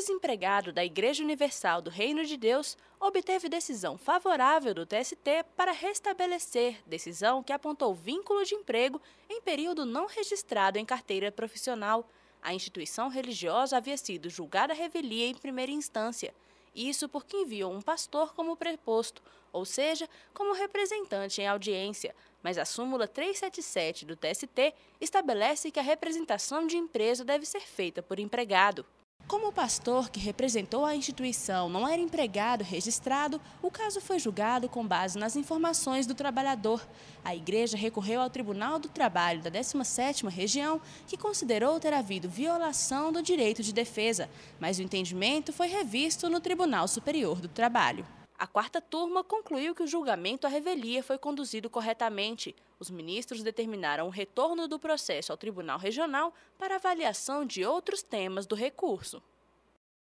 ex-empregado da Igreja Universal do Reino de Deus, obteve decisão favorável do TST para restabelecer decisão que apontou vínculo de emprego em período não registrado em carteira profissional. A instituição religiosa havia sido julgada revelia em primeira instância. Isso porque enviou um pastor como preposto, ou seja, como representante em audiência, mas a súmula 377 do TST estabelece que a representação de empresa deve ser feita por empregado. Como o pastor que representou a instituição não era empregado registrado, o caso foi julgado com base nas informações do trabalhador. A igreja recorreu ao Tribunal do Trabalho da 17ª Região, que considerou ter havido violação do direito de defesa, mas o entendimento foi revisto no Tribunal Superior do Trabalho. A quarta turma concluiu que o julgamento à revelia foi conduzido corretamente. Os ministros determinaram o retorno do processo ao Tribunal Regional para avaliação de outros temas do recurso.